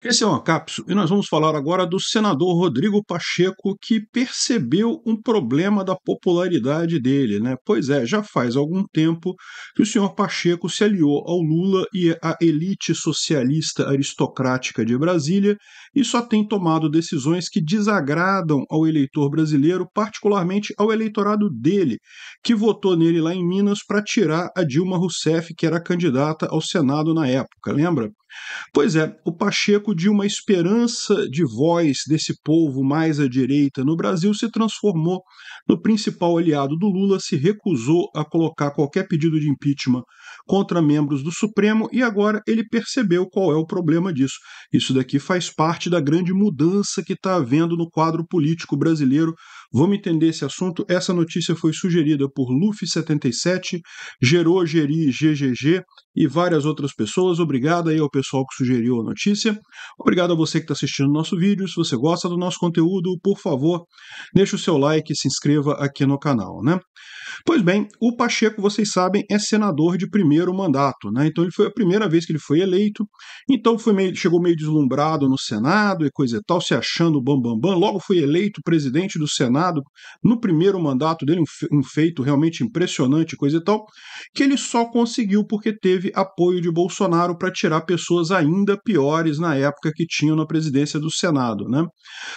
Esse é o Acapso e nós vamos falar agora do senador Rodrigo Pacheco, que percebeu um problema da popularidade dele, né? Pois é, já faz algum tempo que o senhor Pacheco se aliou ao Lula e à elite socialista aristocrática de Brasília e só tem tomado decisões que desagradam ao eleitor brasileiro, particularmente ao eleitorado dele, que votou nele lá em Minas para tirar a Dilma Rousseff, que era candidata ao Senado na época, lembra? Pois é, o Pacheco de uma esperança de voz desse povo mais à direita no Brasil se transformou no principal aliado do Lula, se recusou a colocar qualquer pedido de impeachment contra membros do Supremo e agora ele percebeu qual é o problema disso. Isso daqui faz parte da grande mudança que está havendo no quadro político brasileiro. Vamos entender esse assunto. Essa notícia foi sugerida por Luffy77, Gerô Geri GGG e várias outras pessoas. Obrigado aí ao pessoal que sugeriu a notícia. Obrigado a você que está assistindo o nosso vídeo. Se você gosta do nosso conteúdo, por favor, deixe o seu like e se inscreva aqui no canal, né? Pois bem, o Pacheco, vocês sabem, é senador de primeiro mandato, né? Então ele foi a primeira vez que ele foi eleito, então foi meio, chegou meio deslumbrado no Senado e coisa e tal, se achando bambambam, bam, bam. logo foi eleito presidente do Senado no primeiro mandato dele, um, um feito realmente impressionante, coisa e tal, que ele só conseguiu porque teve apoio de Bolsonaro para tirar pessoas ainda piores na época que tinham na presidência do Senado, né?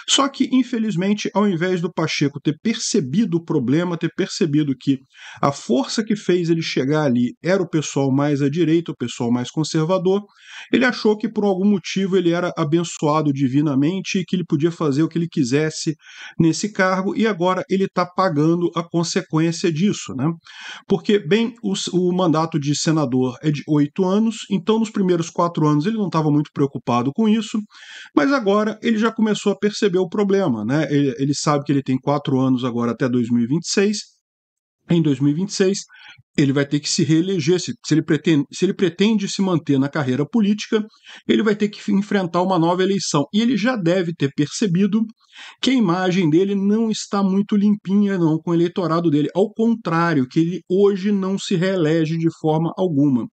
Só que, infelizmente, ao invés do Pacheco ter percebido o problema, ter percebido que que a força que fez ele chegar ali era o pessoal mais à direita, o pessoal mais conservador. Ele achou que por algum motivo ele era abençoado divinamente e que ele podia fazer o que ele quisesse nesse cargo, e agora ele está pagando a consequência disso. Né? Porque, bem, o, o mandato de senador é de oito anos, então nos primeiros quatro anos ele não estava muito preocupado com isso, mas agora ele já começou a perceber o problema. Né? Ele, ele sabe que ele tem quatro anos agora até 2026 em 2026, ele vai ter que se reeleger. Se, se, ele pretende, se ele pretende se manter na carreira política, ele vai ter que enfrentar uma nova eleição. E ele já deve ter percebido que a imagem dele não está muito limpinha, não, com o eleitorado dele. Ao contrário, que ele hoje não se reelege de forma alguma.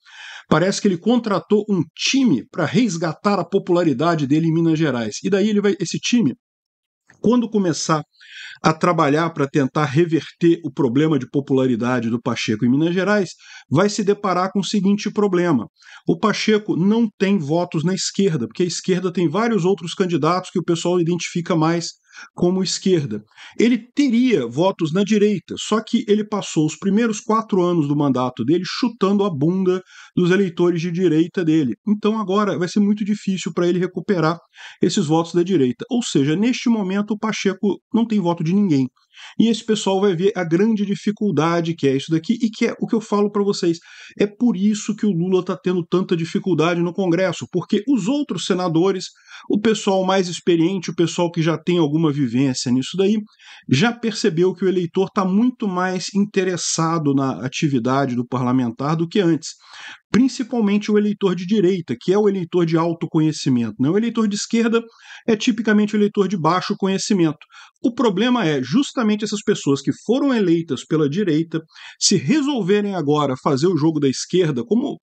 Parece que ele contratou um time para resgatar a popularidade dele em Minas Gerais. E daí ele vai, esse time, quando começar a trabalhar para tentar reverter o problema de popularidade do Pacheco em Minas Gerais, vai se deparar com o seguinte problema: o Pacheco não tem votos na esquerda, porque a esquerda tem vários outros candidatos que o pessoal identifica mais como esquerda. Ele teria votos na direita, só que ele passou os primeiros quatro anos do mandato dele chutando a bunda dos eleitores de direita dele. Então agora vai ser muito difícil para ele recuperar esses votos da direita. Ou seja, neste momento o Pacheco não tem voto de ninguém. E esse pessoal vai ver a grande dificuldade que é isso daqui e que é o que eu falo para vocês. É por isso que o Lula está tendo tanta dificuldade no Congresso, porque os outros senadores, o pessoal mais experiente, o pessoal que já tem alguma vivência nisso daí, já percebeu que o eleitor está muito mais interessado na atividade do parlamentar do que antes principalmente o eleitor de direita, que é o eleitor de alto conhecimento. Né? O eleitor de esquerda é tipicamente o eleitor de baixo conhecimento. O problema é justamente justamente essas pessoas que foram eleitas pela direita, se resolverem agora fazer o jogo da esquerda, como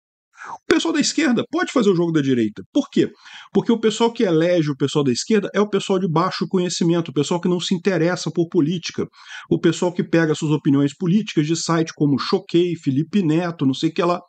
o pessoal da esquerda pode fazer o jogo da direita. Por quê? Porque o pessoal que elege o pessoal da esquerda é o pessoal de baixo conhecimento, o pessoal que não se interessa por política, o pessoal que pega suas opiniões políticas de sites como Choquei, Felipe Neto, não sei o que lá,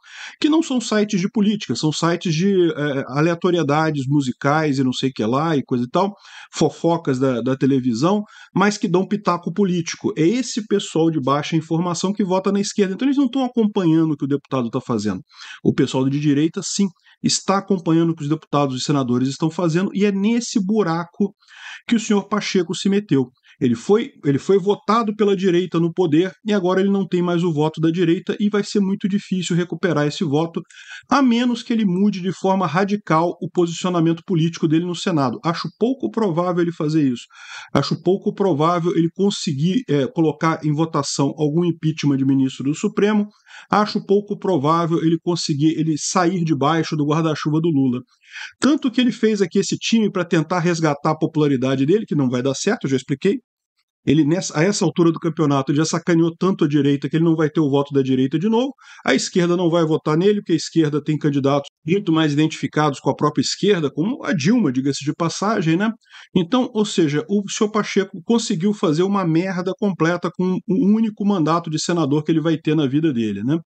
que não são sites de política, são sites de é, aleatoriedades musicais e não sei o que lá e coisa e tal, fofocas da, da televisão, mas que dão pitaco político. É esse pessoal de baixa informação que vota na esquerda. Então eles não estão acompanhando o que o deputado está fazendo. O pessoal pessoal de direita, sim, está acompanhando o que os deputados e senadores estão fazendo, e é nesse buraco que o senhor Pacheco se meteu. Ele foi, ele foi votado pela direita no poder e agora ele não tem mais o voto da direita e vai ser muito difícil recuperar esse voto, a menos que ele mude de forma radical o posicionamento político dele no Senado. Acho pouco provável ele fazer isso. Acho pouco provável ele conseguir é, colocar em votação algum impeachment de ministro do Supremo. Acho pouco provável ele conseguir ele sair debaixo do guarda-chuva do Lula. Tanto que ele fez aqui esse time para tentar resgatar a popularidade dele, que não vai dar certo, já expliquei. Ele, nessa, a essa altura do campeonato, ele já sacaneou tanto a direita que ele não vai ter o voto da direita de novo. A esquerda não vai votar nele, porque a esquerda tem candidatos muito mais identificados com a própria esquerda, como a Dilma, diga-se de passagem, né? Então, ou seja, o senhor Pacheco conseguiu fazer uma merda completa com o único mandato de senador que ele vai ter na vida dele, né?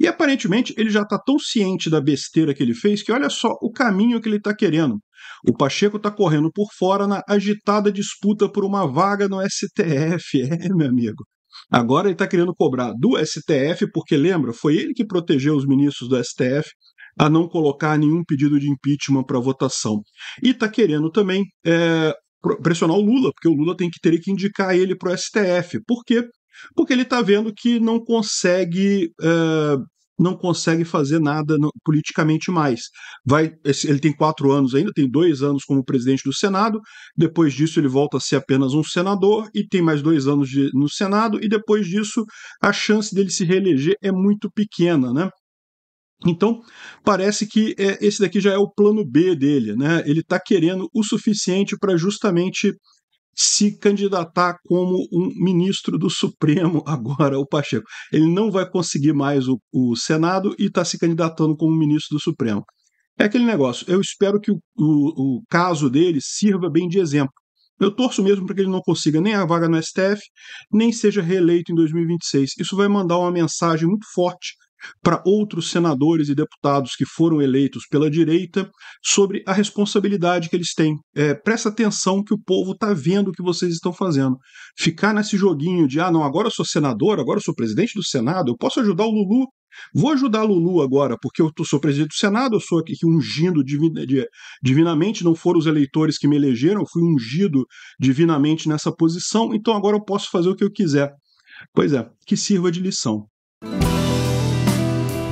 E aparentemente ele já está tão ciente da besteira que ele fez que olha só o caminho que ele está querendo. O Pacheco está correndo por fora na agitada disputa por uma vaga no STF, é, meu amigo. Agora ele está querendo cobrar do STF, porque lembra, foi ele que protegeu os ministros do STF a não colocar nenhum pedido de impeachment para votação. E está querendo também é, pressionar o Lula, porque o Lula tem que ter que indicar ele para o STF. Por quê? Porque ele está vendo que não consegue. É, não consegue fazer nada politicamente mais. Vai, ele tem quatro anos ainda, tem dois anos como presidente do Senado, depois disso ele volta a ser apenas um senador e tem mais dois anos de, no Senado, e depois disso a chance dele se reeleger é muito pequena, né? Então, parece que é, esse daqui já é o plano B dele, né? Ele está querendo o suficiente para justamente se candidatar como um ministro do Supremo agora, o Pacheco. Ele não vai conseguir mais o, o Senado e está se candidatando como ministro do Supremo. É aquele negócio. Eu espero que o, o, o caso dele sirva bem de exemplo. Eu torço mesmo para que ele não consiga nem a vaga no STF, nem seja reeleito em 2026. Isso vai mandar uma mensagem muito forte para outros senadores e deputados que foram eleitos pela direita sobre a responsabilidade que eles têm. É, presta atenção que o povo está vendo o que vocês estão fazendo. Ficar nesse joguinho de, ah, não, agora eu sou senador, agora eu sou presidente do Senado, eu posso ajudar o Lulu. Vou ajudar o Lulu agora, porque eu sou presidente do Senado, eu sou aqui ungindo divinamente, não foram os eleitores que me elegeram, eu fui ungido divinamente nessa posição, então agora eu posso fazer o que eu quiser. Pois é, que sirva de lição.